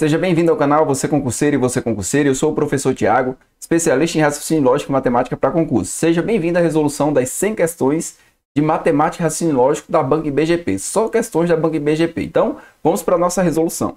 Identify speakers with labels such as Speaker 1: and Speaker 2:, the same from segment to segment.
Speaker 1: Seja bem-vindo ao canal Você Concurseiro e Você Concurseiro. Eu sou o professor Tiago, especialista em raciocínio lógico e matemática para concurso. Seja bem-vindo à resolução das 100 questões de matemática e raciocínio lógico da Banca IBGP. Só questões da Banca IBGP. Então, vamos para a nossa resolução.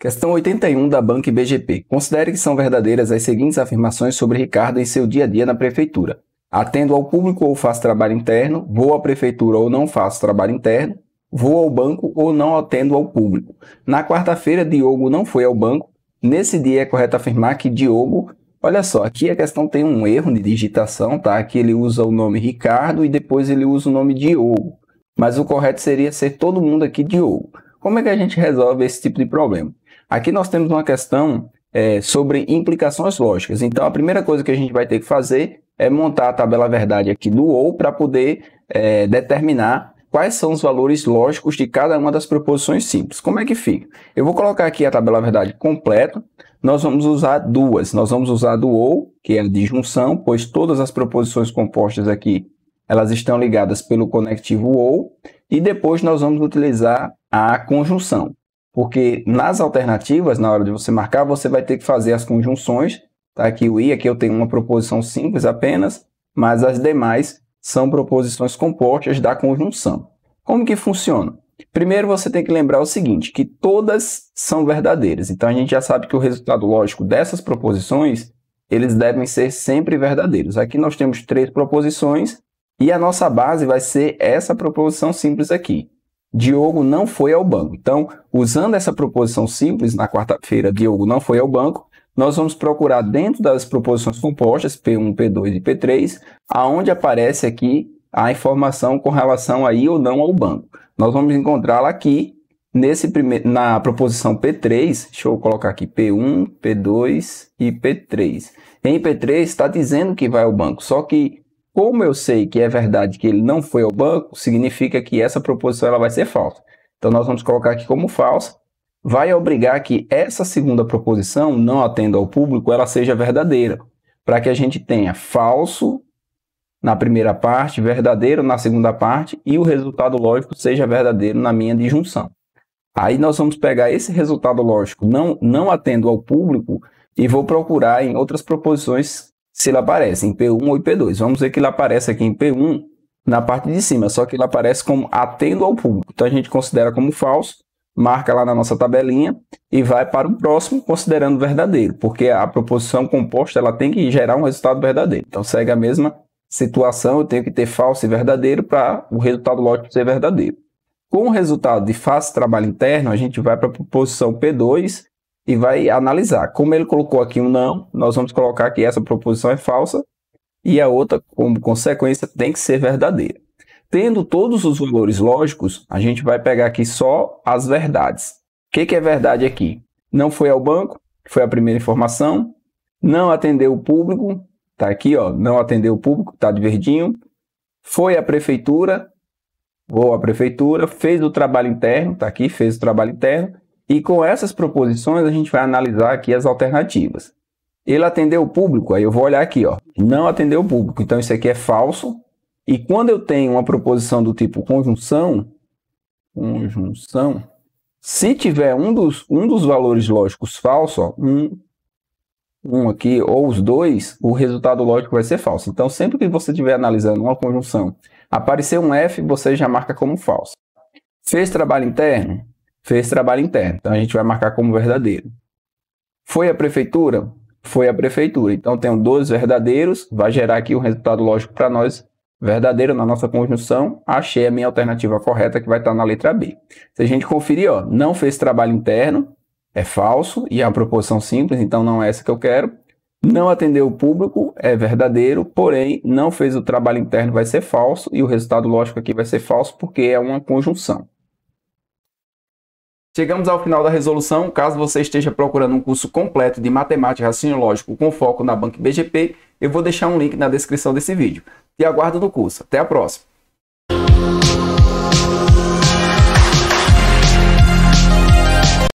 Speaker 1: Questão 81 da Banca IBGP. Considere que são verdadeiras as seguintes afirmações sobre Ricardo em seu dia a dia na prefeitura. Atendo ao público ou faço trabalho interno, vou à prefeitura ou não faço trabalho interno, vou ao banco ou não atendo ao público. Na quarta-feira, Diogo não foi ao banco. Nesse dia é correto afirmar que Diogo, olha só, aqui a questão tem um erro de digitação, tá? Aqui ele usa o nome Ricardo e depois ele usa o nome Diogo. Mas o correto seria ser todo mundo aqui Diogo. Como é que a gente resolve esse tipo de problema? Aqui nós temos uma questão é, sobre implicações lógicas. Então, a primeira coisa que a gente vai ter que fazer é montar a tabela verdade aqui do OU para poder é, determinar quais são os valores lógicos de cada uma das proposições simples. Como é que fica? Eu vou colocar aqui a tabela verdade completa. Nós vamos usar duas. Nós vamos usar do ou, que é a disjunção, pois todas as proposições compostas aqui, elas estão ligadas pelo conectivo ou. E depois nós vamos utilizar a conjunção, porque nas alternativas, na hora de você marcar, você vai ter que fazer as conjunções. Tá aqui o i, aqui eu tenho uma proposição simples apenas, mas as demais são proposições compostas da conjunção. Como que funciona? Primeiro você tem que lembrar o seguinte, que todas são verdadeiras. Então a gente já sabe que o resultado lógico dessas proposições, eles devem ser sempre verdadeiros. Aqui nós temos três proposições e a nossa base vai ser essa proposição simples aqui. Diogo não foi ao banco. Então, usando essa proposição simples, na quarta-feira Diogo não foi ao banco, nós vamos procurar dentro das proposições compostas, P1, P2 e P3, aonde aparece aqui a informação com relação aí ou não ao banco. Nós vamos encontrá-la aqui nesse primeiro, na proposição P3, deixa eu colocar aqui P1, P2 e P3. Em P3 está dizendo que vai ao banco, só que como eu sei que é verdade que ele não foi ao banco, significa que essa proposição ela vai ser falsa. Então nós vamos colocar aqui como falsa vai obrigar que essa segunda proposição, não atendo ao público, ela seja verdadeira, para que a gente tenha falso na primeira parte, verdadeiro na segunda parte e o resultado lógico seja verdadeiro na minha disjunção. Aí nós vamos pegar esse resultado lógico, não, não atendo ao público, e vou procurar em outras proposições se ele aparece, em P1 ou em P2. Vamos ver que ele aparece aqui em P1 na parte de cima, só que ele aparece como atendo ao público. Então a gente considera como falso marca lá na nossa tabelinha e vai para o próximo considerando verdadeiro, porque a proposição composta ela tem que gerar um resultado verdadeiro. Então segue a mesma situação, eu tenho que ter falso e verdadeiro para o resultado lógico ser verdadeiro. Com o resultado de fácil trabalho interno, a gente vai para a proposição P2 e vai analisar. Como ele colocou aqui um não, nós vamos colocar que essa proposição é falsa e a outra, como consequência, tem que ser verdadeira. Tendo todos os valores lógicos, a gente vai pegar aqui só as verdades. O que, que é verdade aqui? Não foi ao banco, que foi a primeira informação. Não atendeu o público, tá aqui, ó. Não atendeu o público, tá de verdinho. Foi à prefeitura, ou à prefeitura, fez o trabalho interno, tá aqui, fez o trabalho interno. E com essas proposições a gente vai analisar aqui as alternativas. Ele atendeu o público, aí eu vou olhar aqui, ó. Não atendeu o público, então isso aqui é falso, e quando eu tenho uma proposição do tipo conjunção, conjunção, se tiver um dos, um dos valores lógicos falso, ó, um, um aqui ou os dois, o resultado lógico vai ser falso. Então, sempre que você estiver analisando uma conjunção, aparecer um F, você já marca como falso. Fez trabalho interno? Fez trabalho interno. Então, a gente vai marcar como verdadeiro. Foi a prefeitura? Foi a prefeitura. Então, tenho dois verdadeiros, vai gerar aqui um resultado lógico para nós verdadeiro na nossa conjunção, achei a minha alternativa correta que vai estar tá na letra B. Se a gente conferir, ó, não fez trabalho interno, é falso e é uma proposição simples, então não é essa que eu quero. Não atendeu o público, é verdadeiro, porém não fez o trabalho interno, vai ser falso e o resultado lógico aqui vai ser falso porque é uma conjunção. Chegamos ao final da resolução. Caso você esteja procurando um curso completo de matemática e raciocínio lógico com foco na Banca BGP, eu vou deixar um link na descrição desse vídeo e aguardo no curso. Até a próxima!